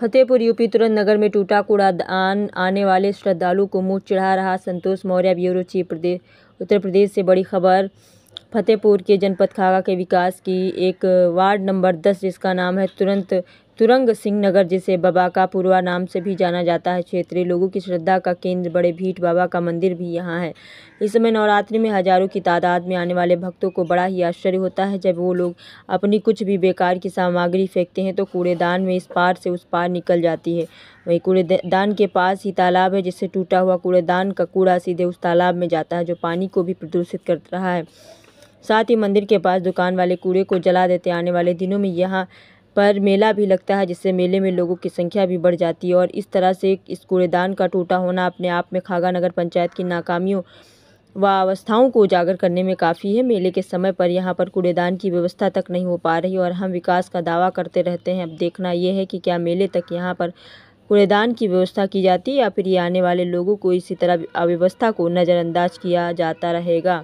Fatehpur UP तुरंत नगर में टूटा कूड़ादान आने वाले श्रद्धालु को मुंह चढ़ा रहा संतोष मौर्य ब्यूरो चीफ प्रदेश उत्तर प्रदेश से बड़ी खबर फतेहपुर के जनपद खागा के विकास की एक वार्ड नंबर दस जिसका नाम है तुरंत तुरंग सिंह नगर जिसे बाबा का पूर्वा नाम से भी जाना जाता है क्षेत्रीय लोगों की श्रद्धा का केंद्र बड़े भीट बाबा का मंदिर भी यहाँ है इस समय नवरात्रि में हजारों की तादाद में आने वाले भक्तों को बड़ा ही आश्चर्य होता है जब वो लोग अपनी कुछ भी बेकार की सामग्री फेंकते हैं तो कूड़ेदान में इस पार से उस पार निकल जाती है वहीं कूड़ेदान के पास ही तालाब है जिससे टूटा हुआ कूड़ेदान का कूड़ा सीधे उस तालाब में जाता है जो पानी को भी प्रदूषित कर रहा है साथ ही मंदिर के पास दुकान वाले कूड़े को जला देते आने वाले दिनों में यहाँ पर मेला भी लगता है जिससे मेले में लोगों की संख्या भी बढ़ जाती है और इस तरह से इस कूड़ेदान का टूटा होना अपने आप में खागा नगर पंचायत की नाकामियों व अवस्थाओं को उजागर करने में काफ़ी है मेले के समय पर यहाँ पर कूड़ेदान की व्यवस्था तक नहीं हो पा रही और हम विकास का दावा करते रहते हैं अब देखना यह है कि क्या मेले तक यहाँ पर कूड़ेदान की व्यवस्था की जाती है या फिर ये आने वाले लोगों को इसी तरह अव्यवस्था को नज़रअंदाज किया जाता रहेगा